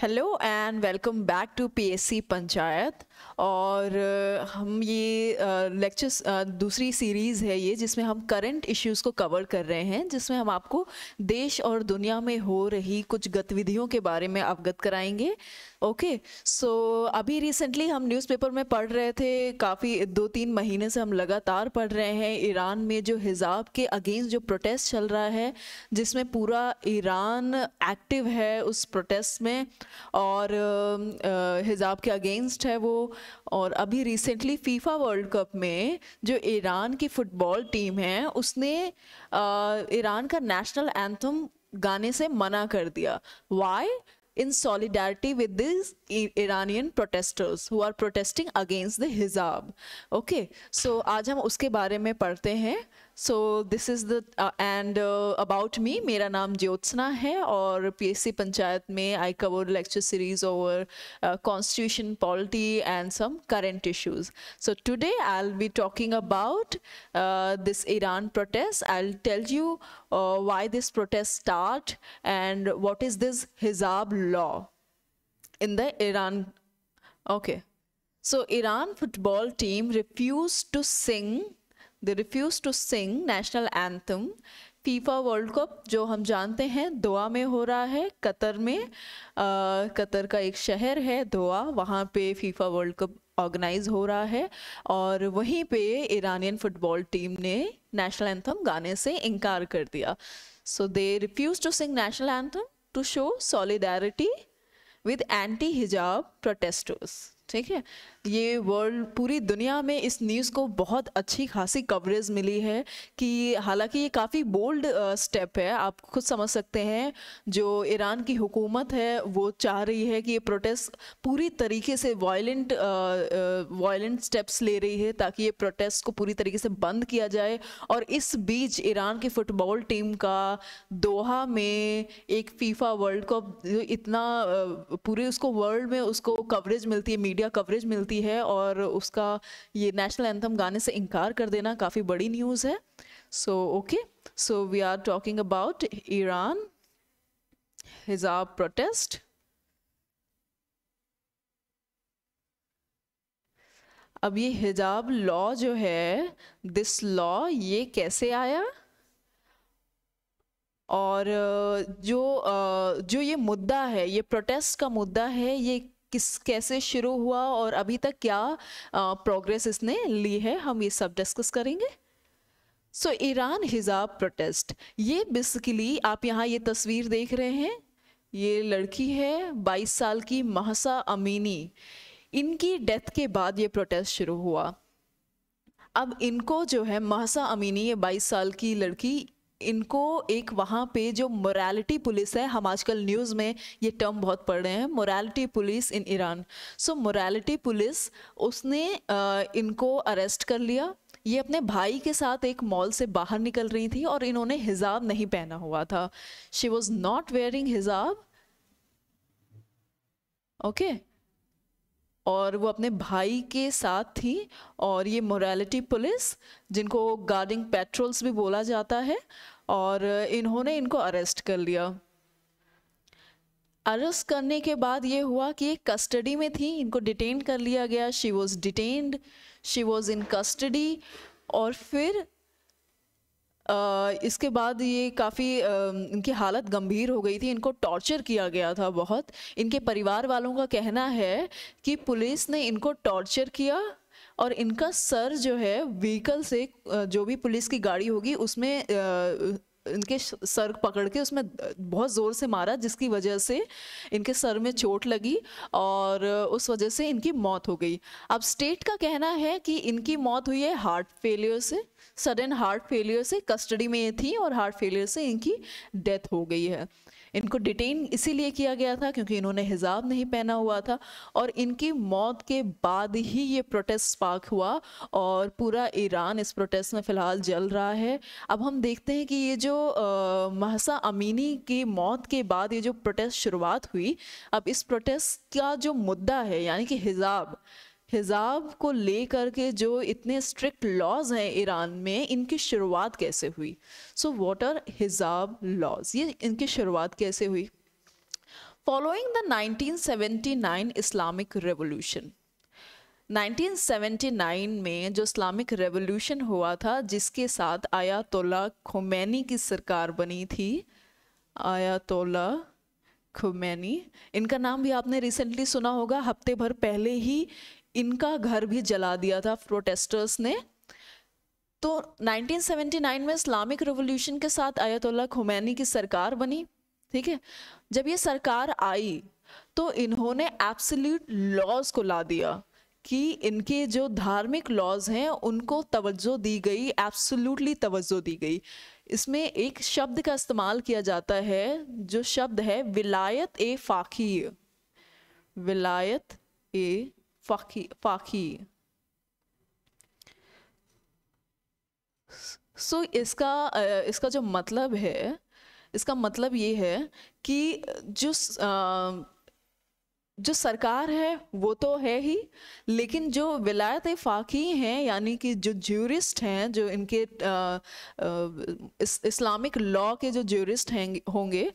Hello and welcome back to PSC Panchayat और uh, हम ये लेक्चर्स uh, uh, दूसरी सीरीज़ है ये जिसमें हम करंट इश्यूज को कवर कर रहे हैं जिसमें हम आपको देश और दुनिया में हो रही कुछ गतिविधियों के बारे में अवगत कराएंगे ओके okay, सो so, अभी रिसेंटली हम न्यूज़पेपर में पढ़ रहे थे काफ़ी दो तीन महीने से हम लगातार पढ़ रहे हैं ईरान में जो हिजाब के अगेंस्ट जो प्रोटेस्ट चल रहा है जिसमें पूरा ईरान एक्टिव है उस प्रोटेस्ट में और हिजाब के अगेंस्ट है वो और अभी रिसेंटली फीफा वर्ल्ड कप में जो ईरान की फुटबॉल टीम है उसने ईरान का नेशनल एंथम गाने से मना कर दिया why in solidarity with this Iranian protesters who are protesting against the hijab okay so आज हम उसके बारे में पढ़ते हैं So this is the uh, and uh, about me. मेरा नाम ज्योत्सना है और पीएससी पंचायत में I cover lecture series over Constitution, Polity, and some current issues. So today I'll be talking about uh, this Iran protest. I'll tell you uh, why this protest start and what is this hijab law in the Iran. Okay. So Iran football team refused to sing they refuse to sing national anthem FIFA World Cup जो हम जानते हैं दोआ में हो रहा है Qatar में आ, Qatar का एक शहर है दोआ वहाँ पे फीफा वर्ल्ड कप ऑर्गेनाइज हो रहा है और वहीं पे ईरानियन फुटबॉल टीम ने नेशनल एंथम गाने से इनकार कर दिया so they refuse to sing national anthem to show solidarity with anti hijab protesters ठीक है ये वर्ल्ड पूरी दुनिया में इस न्यूज़ को बहुत अच्छी खासी कवरेज मिली है कि हालांकि ये काफ़ी बोल्ड स्टेप है आप खुद समझ सकते हैं जो ईरान की हुकूमत है वो चाह रही है कि ये प्रोटेस्ट पूरी तरीके से वायलेंट वायलेंट स्टेप्स ले रही है ताकि ये प्रोटेस्ट को पूरी तरीके से बंद किया जाए और इस बीच ईरान की फुटबॉल टीम का दोहा में एक फीफा वर्ल्ड कप इतना पूरे उसको वर्ल्ड में उसको कवरेज मिलती है मीडिया कवरेज मिलती है सकती है और उसका ये नेशनल एंथम गाने से इनकार कर देना काफ़ी बड़ी न्यूज़ है so okay so we are talking about Iran हिजाब प्रोटेस्ट अब ये हिजाब लॉ जो है दिस लॉ ये कैसे आया और जो जो ये मुद्दा है ये प्रोटेस्ट का मुद्दा है ये किस कैसे शुरू हुआ और अभी तक क्या प्रोग्रेस इसने ली है हम ये सब डिस्कस करेंगे सो ईरान हिजाब प्रोटेस्ट ये बेसिकली आप यहाँ ये तस्वीर देख रहे हैं ये लड़की है 22 साल की महसा अमीनी इनकी डेथ के बाद ये प्रोटेस्ट शुरू हुआ अब इनको जो है महसा अमीनी ये 22 साल की लड़की इनको एक वहाँ पे जो मोरालिटी पुलिस है हम आजकल न्यूज़ में ये टर्म बहुत पढ़ रहे हैं morality police in Iran so morality police उसने इनको अरेस्ट कर लिया ये अपने भाई के साथ एक मॉल से बाहर निकल रही थी और इन्होंने हिजाब नहीं पहना हुआ था शी वॉज नॉट वेयरिंग हिजाब ओके okay. और वो अपने भाई के साथ थी और ये मोरालिटी पुलिस जिनको गार्डिंग पेट्रोल्स भी बोला जाता है और इन्होंने इनको अरेस्ट कर लिया अरेस्ट करने के बाद ये हुआ कि ये कस्टडी में थी इनको डिटेन कर लिया गया she was detained she was in custody और फिर इसके बाद ये काफ़ी इनकी हालत गंभीर हो गई थी इनको टॉर्चर किया गया था बहुत इनके परिवार वालों का कहना है कि पुलिस ने इनको टॉर्चर किया और इनका सर जो है व्हीकल से जो भी पुलिस की गाड़ी होगी उसमें इनके सर पकड़ के उसमें बहुत ज़ोर से मारा जिसकी वजह से इनके सर में चोट लगी और उस वजह से इनकी मौत हो गई अब स्टेट का कहना है कि इनकी मौत हुई है हार्ट फेलियर से सडन हार्ट फेलियर से कस्टडी में ये थी और हार्ट फेलियर से इनकी डेथ हो गई है इनको डिटेन इसीलिए किया गया था क्योंकि इन्होंने हिजाब नहीं पहना हुआ था और इनकी मौत के बाद ही ये प्रोटेस्ट स्पार्क हुआ और पूरा ईरान इस प्रोटेस्ट में फ़िलहाल जल रहा है अब हम देखते हैं कि ये जो महसा अमीनी की मौत के बाद ये जो प्रोटेस्ट शुरुआत हुई अब इस प्रोटेस्ट का जो मुद्दा है यानी कि हिजाब हिजाब को ले करके जो इतने स्ट्रिक्ट लॉज हैं ईरान में इनकी शुरुआत कैसे हुई सो वॉट आर हिजाब लॉज ये इनकी शुरुआत कैसे हुई फॉलोइंग द 1979 इस्लामिक रेवोल्यूशन 1979 में जो इस्लामिक रेवोल्यूशन हुआ था जिसके साथ आयातोला खुमैनी की सरकार बनी थी आयातोला खुमैनी इनका नाम भी आपने रिसेंटली सुना होगा हफ्ते भर पहले ही इनका घर भी जला दिया था प्रोटेस्टर्स ने तो 1979 में इस्लामिक रेवोल्यूशन के साथ आयतुल्ला खुमैनी की सरकार बनी ठीक है जब ये सरकार आई तो इन्होंने एब्सोल्यूट लॉज को ला दिया कि इनके जो धार्मिक लॉज हैं उनको तवज्जो दी गई एब्सोल्युटली तवज्जो दी गई इसमें एक शब्द का इस्तेमाल किया जाता है जो शब्द है विलायत ए फाखी विलायत ए फाखी faqih. सो so, इसका इसका जो मतलब है इसका मतलब ये है कि जो जो सरकार है वो तो है ही लेकिन जो विलायत फ़ाकी हैं यानी कि जो ज्यूरिस्ट हैं जो इनके आ, आ, इस, इस्लामिक लॉ के जो ज्यूरिस्ट हैं होंगे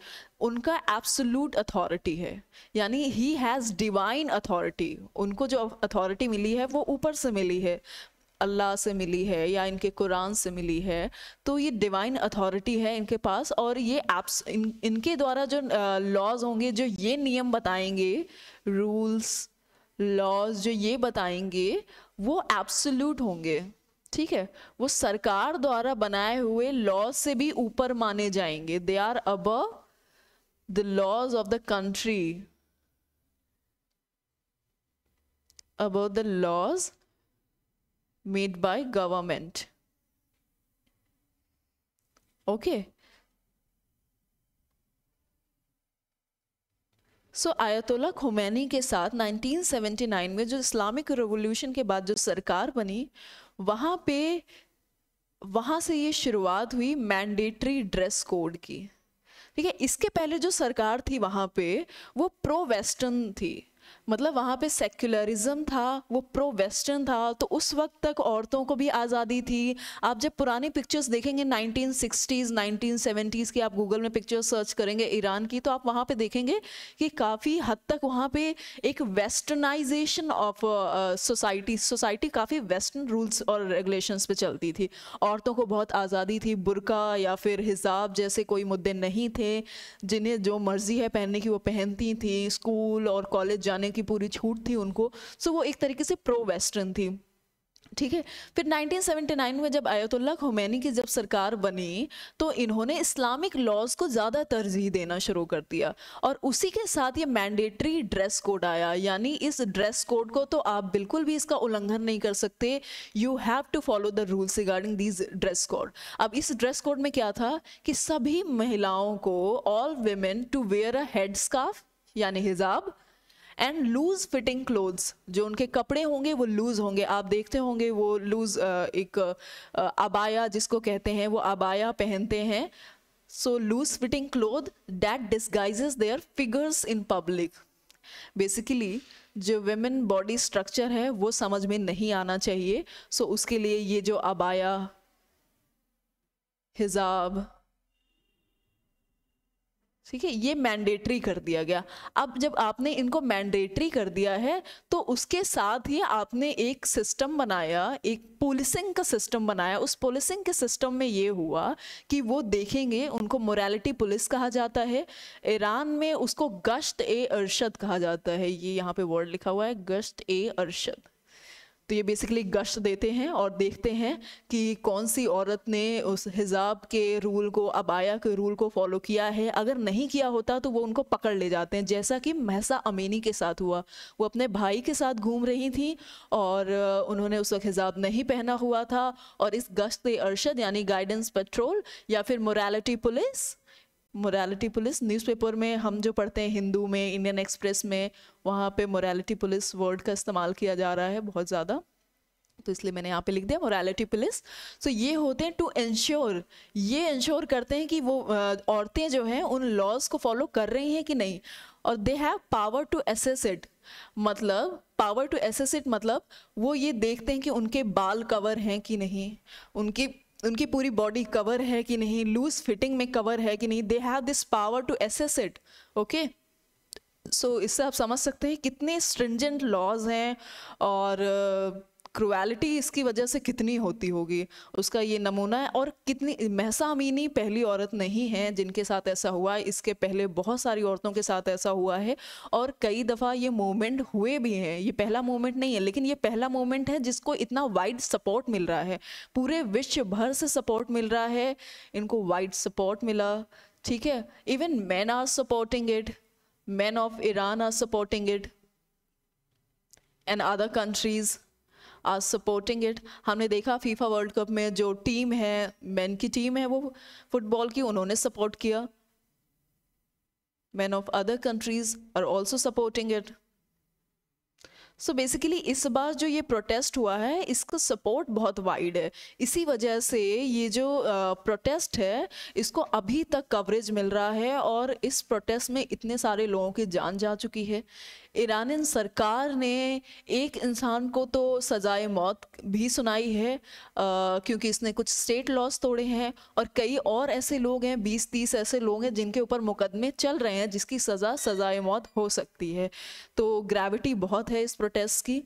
उनका एब्सोलूट अथॉरिटी है यानी ही हैज़ डिवाइन अथॉरिटी उनको जो अथॉरिटी मिली है वो ऊपर से मिली है अल्लाह से मिली है या इनके कुरान से मिली है तो ये डिवाइन अथॉरिटी है इनके पास और ये एप्स इन, इनके द्वारा जो लॉज होंगे जो ये नियम बताएंगे रूल्स लॉज जो ये बताएंगे वो एब्सोल्यूट होंगे ठीक है वो सरकार द्वारा बनाए हुए लॉज से भी ऊपर माने जाएंगे they are above the laws of the country about the laws made by government okay so Ayatollah Khomeini के साथ 1979 में जो इस्लामिक रेवोल्यूशन के बाद जो सरकार बनी वहाँ पे वहाँ से ये शुरुआत हुई मैंडेटरी ड्रेस कोड की ठीक है इसके पहले जो सरकार थी वहाँ पे वो प्रो वेस्टर्न थी मतलब वहाँ पे सेक्युलरिज्म था वो प्रो वेस्टर्न था तो उस वक्त तक औरतों को भी आज़ादी थी आप जब पुरानी पिक्चर्स देखेंगे 1960s 1970s की आप गूगल में पिक्चर्स सर्च करेंगे ईरान की तो आप वहाँ पे देखेंगे कि काफ़ी हद तक वहाँ पे एक वेस्टर्नाइजेशन ऑफ सोसाइटी सोसाइटी काफ़ी वेस्टर्न रूल्स और रेगुलेशंस पे चलती थी औरतों को बहुत आज़ादी थी बुरका या फिर हिजाब जैसे कोई मुद्दे नहीं थे जिन्हें जो मर्ज़ी है पहनने की वो पहनती थी स्कूल और कॉलेज जाने जाने की पूरी छूट थी उनको सो वो एक तरीके से प्रो वेस्टर्न थी ठीक है फिर 1979 में जब आयतुल्ला खुमैनी की जब सरकार बनी तो इन्होंने इस्लामिक लॉज को ज़्यादा तरजीह देना शुरू कर दिया और उसी के साथ ये मैंडेटरी ड्रेस कोड आया यानी इस ड्रेस कोड को तो आप बिल्कुल भी इसका उल्लंघन नहीं कर सकते you have to follow the rules regarding this dress code अब इस ड्रेस कोड में क्या था कि सभी महिलाओं को all women to wear a head scarf यानी हिजाब एंड लूज फिटिंग क्लोथ्स जो उनके कपड़े होंगे वो लूज होंगे आप देखते होंगे वो लूज एक अबाया जिसको कहते हैं वो अबाया पहनते हैं so loose fitting cloth that disguises their figures in public basically जो वेमेन बॉडी स्ट्रक्चर है वो समझ में नहीं आना चाहिए सो so उसके लिए ये जो अबाया हिजाब ठीक है ये मैंडेटरी कर दिया गया अब जब आपने इनको मैंडेटरी कर दिया है तो उसके साथ ही आपने एक सिस्टम बनाया एक पुलिसिंग का सिस्टम बनाया उस पुलिसिंग के सिस्टम में ये हुआ कि वो देखेंगे उनको मोरालिटी पुलिस कहा जाता है ईरान में उसको गश्त ए अरशद कहा जाता है ये यहाँ पे वर्ड लिखा हुआ है गश्त ए अरशद तो ये बेसिकली गश्त देते हैं और देखते हैं कि कौन सी औरत ने उस हिजाब के रूल को अबाया के रूल को फॉलो किया है अगर नहीं किया होता तो वो उनको पकड़ ले जाते हैं जैसा कि महसा अमीनी के साथ हुआ वो अपने भाई के साथ घूम रही थी और उन्होंने उस वक्त हिजाब नहीं पहना हुआ था और इस गश्त अरशद यानी गाइडेंस पेट्रोल या फिर morality police morality police newspaper में हम जो पढ़ते हैं हिंदू में इंडियन एक्सप्रेस में वहाँ पे मोरालिटी पुलिस वर्ड का इस्तेमाल किया जा रहा है बहुत ज़्यादा तो इसलिए मैंने यहाँ पे लिख दिया मोरालिटी पुलिस सो ये होते हैं टू इंश्योर ये इंश्योर करते हैं कि वो औरतें जो हैं उन लॉज को फॉलो कर रही हैं कि नहीं और they have power to assess it मतलब पावर टू एसेस इट मतलब वो ये देखते हैं कि उनके बाल कवर हैं कि नहीं उनकी उनकी पूरी बॉडी कवर है कि नहीं लूज फिटिंग में कवर है कि नहीं they have this power to assess it okay so इससे आप समझ सकते हैं कितने स्ट्रिंजेंट लॉज हैं और क्रुएलिटी इसकी वजह से कितनी होती होगी उसका ये नमूना है और कितनी महसा अमीनी पहली औरत नहीं है जिनके साथ ऐसा हुआ है इसके पहले बहुत सारी औरतों के साथ ऐसा हुआ है और कई दफ़ा ये मूवमेंट हुए भी हैं ये पहला मूवमेंट नहीं है लेकिन ये पहला मूवमेंट है जिसको इतना वाइड सपोर्ट मिल रहा है पूरे विश्व भर से सपोर्ट मिल रहा है इनको वाइड सपोर्ट मिला ठीक है even men are supporting it men of Iran are supporting it and other countries are supporting it हमने देखा फीफा वर्ल्ड कप में जो टीम है मैन की टीम है वो फुटबॉल की उन्होंने सपोर्ट किया men of other countries are also supporting it so basically इस बार जो ये प्रोटेस्ट हुआ है इसका सपोर्ट बहुत वाइड है इसी वजह से ये जो प्रोटेस्ट है इसको अभी तक कवरेज मिल रहा है और इस प्रोटेस्ट में इतने सारे लोगों की जान जा चुकी है ईरान सरकार ने एक इंसान को तो सजाए मौत भी सुनाई है क्योंकि इसने कुछ स्टेट लॉस तोड़े हैं और कई और ऐसे लोग हैं बीस तीस ऐसे लोग हैं जिनके ऊपर मुकदमे चल रहे हैं जिसकी सज़ा सजाए मौत हो सकती है तो ग्रेविटी बहुत है इस प्रोटेस्ट की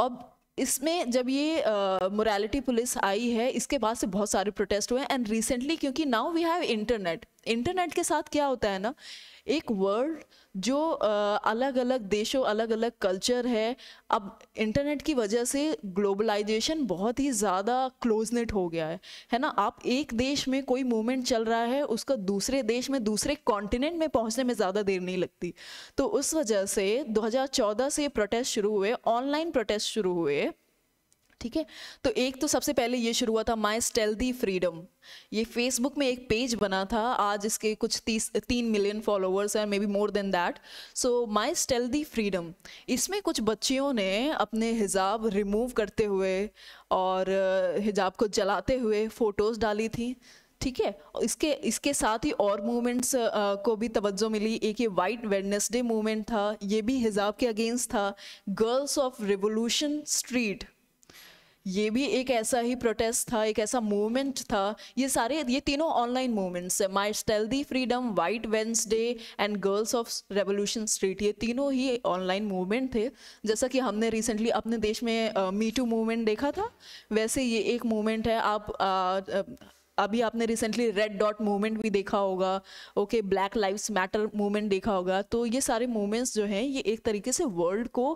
अब इसमें जब ये मोरालिटी पुलिस आई है इसके बाद से बहुत सारे प्रोटेस्ट हुए एंड रिसेंटली क्योंकि now we have internet internet के साथ क्या होता है ना एक वर्ल्ड जो अलग अलग देशों अलग अलग कल्चर है अब इंटरनेट की वजह से ग्लोबलाइजेशन बहुत ही ज़्यादा क्लोजनेट हो गया है है ना आप एक देश में कोई मूवमेंट चल रहा है उसका दूसरे देश में दूसरे कॉन्टिनेंट में पहुंचने में ज़्यादा देर नहीं लगती तो उस वजह से 2014 से प्रोटेस्ट शुरू हुए ऑनलाइन प्रोटेस्ट शुरू हुए ठीक है तो एक तो सबसे पहले ये शुरू हुआ था माई स्टेल्दी फ्रीडम ये फेसबुक में एक पेज बना था आज इसके कुछ तीस तीन मिलियन फॉलोअर्स हैं maybe more than that so my stealthy freedom इसमें कुछ बच्चियों ने अपने हिजाब रिमूव करते हुए और हिजाब को जलाते हुए फ़ोटोज़ डाली थी ठीक है इसके इसके साथ ही और मूवमेंट्स को भी तवज्जो मिली एक ये वाइट वेडनेसडे मूवमेंट था ये भी हिजाब के अगेंस्ट था गर्ल्स ऑफ रिवोल्यूशन स्ट्रीट ये भी एक ऐसा ही प्रोटेस्ट था एक ऐसा मूवमेंट था ये सारे ये तीनों ऑनलाइन मूवमेंट्स है my stealthy freedom white Wednesday and girls of revolution street ये तीनों ही ऑनलाइन मूवमेंट थे जैसा कि हमने रिसेंटली अपने देश में मी टू मूवमेंट देखा था वैसे ये एक मूवमेंट है आप आ, आ, अभी आपने रिसेंटली रेड डॉट मूवमेंट भी देखा होगा okay black lives matter movement देखा होगा तो ये सारे मूवमेंट्स जो हैं ये एक तरीके से वर्ल्ड को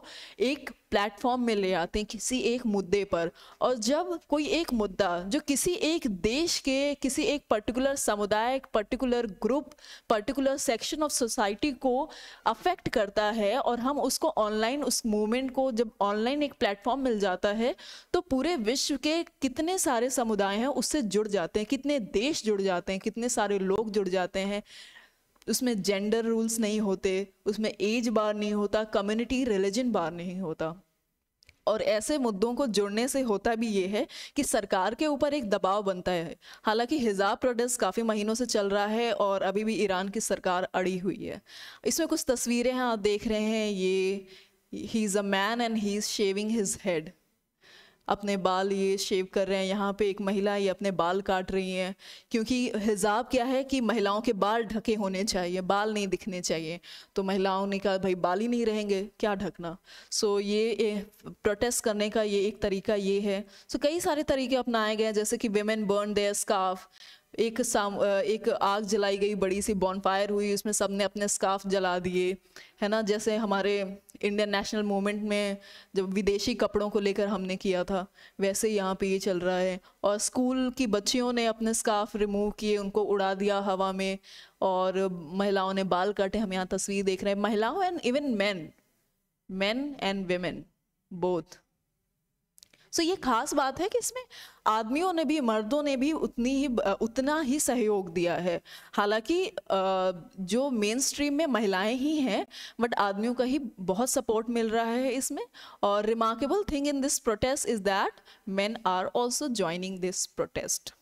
एक प्लेटफॉर्म में ले आते हैं किसी एक मुद्दे पर और जब कोई एक मुद्दा जो किसी एक देश के किसी एक पर्टिकुलर समुदाय particular group particular section of society को अफेक्ट करता है और हम उसको ऑनलाइन उस मूवमेंट को जब ऑनलाइन एक प्लेटफॉर्म मिल जाता है तो पूरे विश्व के कितने सारे समुदाय हैं उससे जुड़ जाते हैं कितने देश जुड़ जाते हैं कितने सारे लोग जुड़ जाते हैं उसमें जेंडर रूल्स नहीं होते उसमें एज बार नहीं होता कम्युनिटी रिलीजन बार नहीं होता और ऐसे मुद्दों को जुड़ने से होता भी ये है कि सरकार के ऊपर एक दबाव बनता है हालांकि हिजाब प्रोटेस्ट काफ़ी महीनों से चल रहा है और अभी भी ईरान की सरकार अड़ी हुई है इसमें कुछ तस्वीरें हैं आप देख रहे हैं ये he is a man and he is shaving his head अपने बाल ये शेव कर रहे हैं यहाँ पे एक महिला ये अपने बाल काट रही हैं क्योंकि हिजाब क्या है कि महिलाओं के बाल ढके होने चाहिए बाल नहीं दिखने चाहिए तो महिलाओं ने कहा भाई बाल ही नहीं रहेंगे क्या ढकना सो so, ये प्रोटेस्ट करने का ये एक तरीका ये है सो so, कई सारे तरीके अपनाए गए जैसे कि वेमेन बर्न देयर स्काफ एक साम एक आग जलाई गई बड़ी सी बॉनफायर हुई उसमें सब ने अपने स्काफ जला दिए है ना जैसे हमारे इंडियन नेशनल मूवमेंट में जब विदेशी कपड़ों को लेकर हमने किया था वैसे यहाँ पे ये चल रहा है और स्कूल की बच्चियों ने अपने स्काफ रिमूव किए उनको उड़ा दिया हवा में और महिलाओं ने बाल काटे हम यहाँ तस्वीर देख रहे हैं महिलाओं and even men men and women both so ये खास बात है कि इसमें आदमियों ने भी मर्दों ने भी उतनी ही उतना ही सहयोग दिया है हालांकि जो मेन स्ट्रीम में महिलाएं ही हैं बट आदमियों का ही बहुत सपोर्ट मिल रहा है इसमें और remarkable thing in this protest is that men are also joining this protest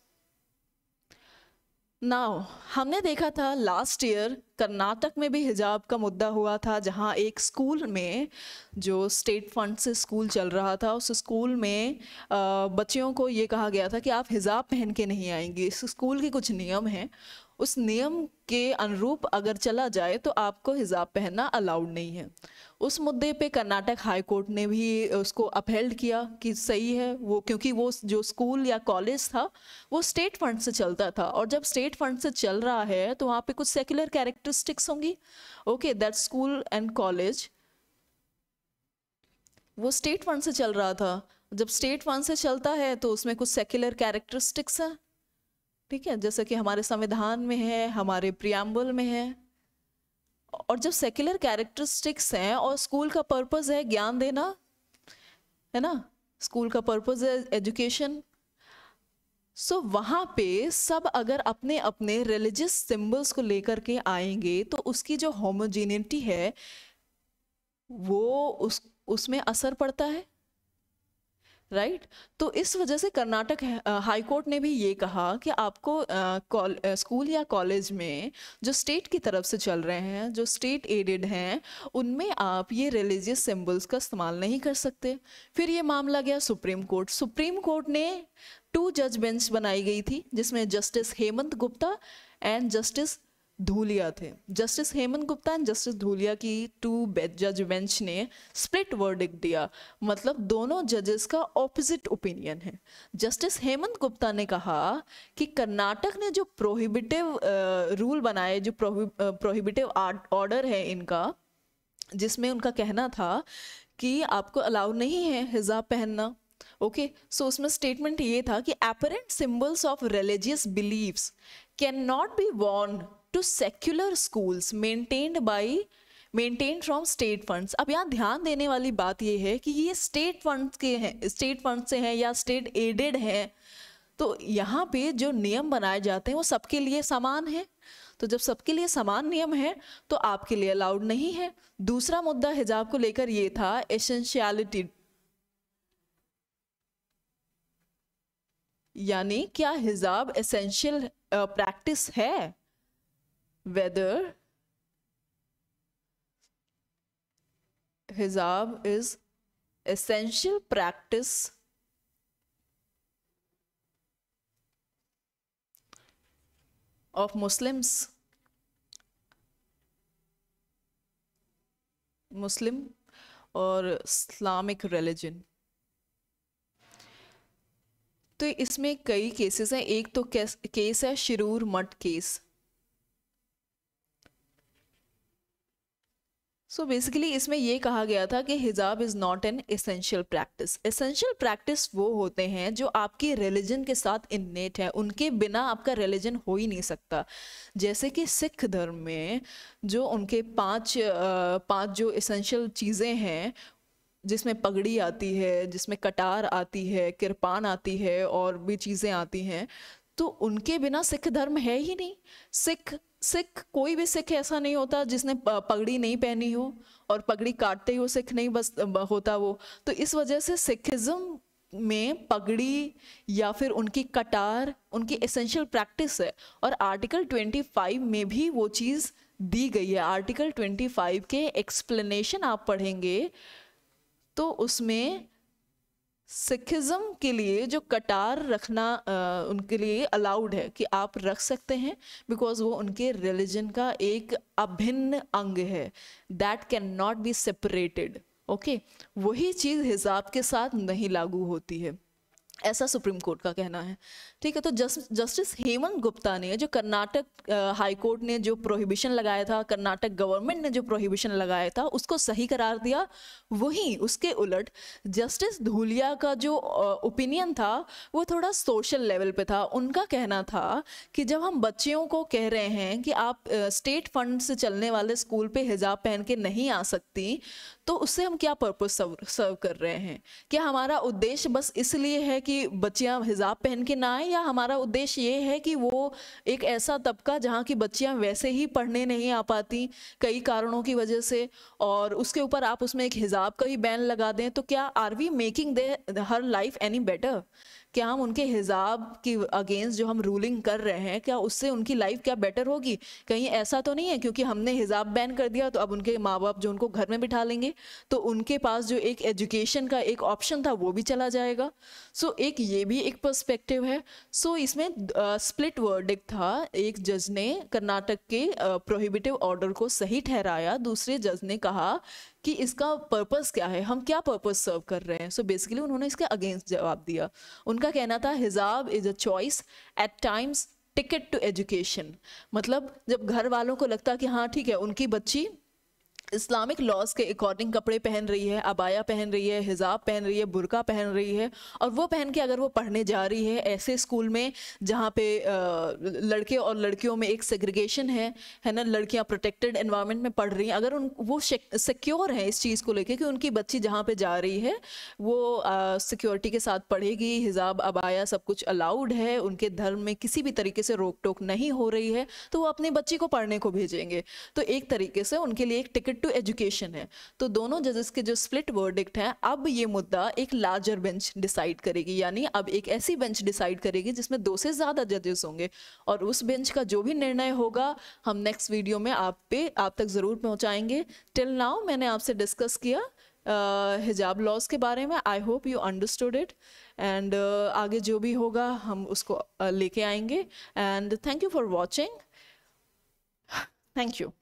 now हमने देखा था लास्ट ईयर कर्नाटक में भी हिजाब का मुद्दा हुआ था जहां एक स्कूल में जो स्टेट फंड से स्कूल चल रहा था उस स्कूल में बच्चियों को ये कहा गया था कि आप हिजाब पहन के नहीं आएंगी इस स्कूल के कुछ नियम हैं उस नियम के अनुरूप अगर चला जाए तो आपको हिजाब पहनना अलाउड नहीं है उस मुद्दे पे कर्नाटक हाई कोर्ट ने भी उसको अपहेल्ड किया कि सही है वो क्योंकि वो जो स्कूल या कॉलेज था वो स्टेट फंड से चलता था और जब स्टेट फंड से चल रहा है तो वहाँ पे कुछ सेक्युलर कैरेक्टरिस्टिक्स होंगी okay that school and college वो स्टेट फंड से चल रहा था जब स्टेट फंड से चलता है तो उसमें कुछ सेक्युलर कैरेक्टरिस्टिक्स हैं ठीक है जैसे कि हमारे संविधान में है हमारे प्रियम्बल में है और जब सेक्युलर कैरेक्टरिस्टिक्स हैं और स्कूल का पर्पस है ज्ञान देना है ना स्कूल का पर्पस है एजुकेशन सो so, वहाँ पे सब अगर अपने अपने रिलीजियस सिंबल्स को लेकर के आएंगे तो उसकी जो होमोजेनिटी है वो उस उसमें असर पड़ता है राइट तो इस वजह से कर्नाटक हाई कोर्ट ने भी ये कहा कि आपको स्कूल या कॉलेज में जो स्टेट की तरफ से चल रहे हैं जो स्टेट एडेड हैं उनमें आप ये रिलीजियस सिंबल्स का इस्तेमाल नहीं कर सकते फिर ये मामला गया सुप्रीम कोर्ट सुप्रीम कोर्ट ने टू जज बेंच बनाई गई थी जिसमें justice Hemant Gupta and justice Dhulia थे justice Hemant Gupta and justice Dhulia की टू जज बेंच ने स्प्लिट वर्डिक दिया मतलब दोनों जजेस का ऑपोजिट ओपिनियन है जस्टिस हेमंत गुप्ता ने कहा कि कर्नाटक ने जो प्रोहिबिटिव रूल बनाए जो प्रोहिबिटिव ऑर्डर है इनका जिसमें उनका कहना था कि आपको अलाउ नहीं है हिजाब पहनना ओके सो उसमें स्टेटमेंट ये था कि apparent symbols of religious beliefs can not be worn to secular schools maintained by maintain from state funds अब यहाँ ध्यान देने वाली बात ये है कि ये स्टेट फंड्स के हैं स्टेट फंड से हैं या स्टेट एडेड हैं तो यहाँ पे जो नियम बनाए जाते हैं वो सबके लिए समान है तो जब सबके लिए समान नियम है तो आपके लिए अलाउड नहीं है दूसरा मुद्दा हिजाब को लेकर ये था एसेंशियलिटी यानी क्या हिजाब एसेंशियल प्रैक्टिस है whether hijab is essential practice of Muslims muslim or islamic religion तो इसमें कई केसेस हैं एक तो केस है शिरूर मठ केस सो बेसिकली इसमें ये कहा गया था कि हिजाब is not an essential practice essential practice वो होते हैं जो आपके रिलीजन के साथ इन्नेट है उनके बिना आपका रिलीजन हो ही नहीं सकता जैसे कि सिख धर्म में जो उनके पांच पांच जो एसेंशियल चीज़ें हैं जिसमें पगड़ी आती है जिसमें कटार आती है किरपान आती है और भी चीज़ें आती हैं तो उनके बिना सिख धर्म है ही नहीं सिख सिख कोई भी सिख ऐसा नहीं होता जिसने पगड़ी नहीं पहनी हो और पगड़ी काटते ही वो सिख नहीं बस होता वो तो इस वजह से सिखिज्म में पगड़ी या फिर उनकी कटार उनकी एसेंशियल प्रैक्टिस है और आर्टिकल 25 में भी वो चीज़ दी गई है आर्टिकल 25 के एक्सप्लेनेशन आप पढ़ेंगे तो उसमें सिखिज़म के लिए जो कटार रखना आ, उनके लिए अलाउड है कि आप रख सकते हैं बिकॉज वो उनके रिलीजन का एक अभिन्न अंग है that can not be separated okay वही चीज़ हिजाब के साथ नहीं लागू होती है ऐसा सुप्रीम कोर्ट का कहना है ठीक है तो जस, जस्टिस हेमंत गुप्ता ने जो कर्नाटक हाई कोर्ट ने जो प्रोहिबिशन लगाया था कर्नाटक गवर्नमेंट ने जो प्रोहिबिशन लगाया था उसको सही करार दिया वहीं उसके उलट जस्टिस धूलिया का जो ओपिनियन था वो थोड़ा सोशल लेवल पे था उनका कहना था कि जब हम बच्चियों को कह रहे हैं कि आप स्टेट फंड से चलने वाले स्कूल पर हिजाब पहन के नहीं आ सकती तो उससे हम क्या पर्पज़ सर्व कर रहे हैं क्या हमारा उद्देश्य बस इसलिए है कि बच्चियाँ हिजाब पहन के ना आए या हमारा उद्देश्य ये है कि वो एक ऐसा तबका जहाँ की बच्चियाँ वैसे ही पढ़ने नहीं आ पाती कई कारणों की वजह से और उसके ऊपर आप उसमें एक हिजाब का ही बैन लगा दें तो क्या are we making their life any better क्या हम उनके हिजाब की अगेंस्ट जो हम रूलिंग कर रहे हैं क्या उससे उनकी लाइफ क्या बेटर होगी कहीं ऐसा तो नहीं है क्योंकि हमने हिजाब बैन कर दिया तो अब उनके माँ बाप जो उनको घर में बिठा लेंगे तो उनके पास जो एक एजुकेशन का एक ऑप्शन था वो भी चला जाएगा सो so, एक ये भी एक पर्सपेक्टिव है सो so, इसमें स्प्लिट uh, वर्डिक था एक जज ने कर्नाटक के प्रोहिबिटिव uh, ऑर्डर को सही ठहराया दूसरे जज ने कहा कि इसका पर्पस क्या है हम क्या पर्पस सर्व कर रहे हैं सो so बेसिकली उन्होंने इसके अगेंस्ट जवाब दिया उनका कहना था हिजाब is a choice at times ticket to education मतलब जब घर वालों को लगता कि हाँ ठीक है उनकी बच्ची इस्लामिक लॉज के अकॉर्डिंग कपड़े पहन रही है अबाया पहन रही है हिजाब पहन रही है बुरका पहन रही है और वो पहन के अगर वो पढ़ने जा रही है ऐसे स्कूल में जहाँ पे लड़के और लड़कियों में एक सेग्रीगेशन है है ना लड़कियाँ प्रोटेक्टेड इन्वायरमेंट में पढ़ रही हैं अगर उन वो सिक्योर हैं इस चीज़ को लेकर कि उनकी बच्ची जहाँ पर जा रही है वो सिक्योरिटी के साथ पढ़ेगी हिजाब अबाया सब कुछ अलाउड है उनके धर्म में किसी भी तरीके से रोक टोक नहीं हो रही है तो वो अपनी बच्ची को पढ़ने को भेजेंगे तो एक तरीके से उनके लिए एक टिकट रिलेटेड टू एजुकेशन है तो दोनों जजेस के जो स्प्लिट वर्डिक्ट हैं अब ये मुद्दा एक लार्जर बेंच डिसाइड करेगी यानी अब एक ऐसी बेंच डिसाइड करेगी जिसमें दो से ज़्यादा जजेस होंगे और उस बेंच का जो भी निर्णय होगा हम नेक्स्ट वीडियो में आप पे आप तक ज़रूर पहुँचाएंगे टिल नाउ मैंने आपसे डिस्कस किया हिजाब uh, लॉज के बारे में I hope you understood it and आगे जो भी होगा हम उसको uh, लेके आएंगे and thank you for watching thank you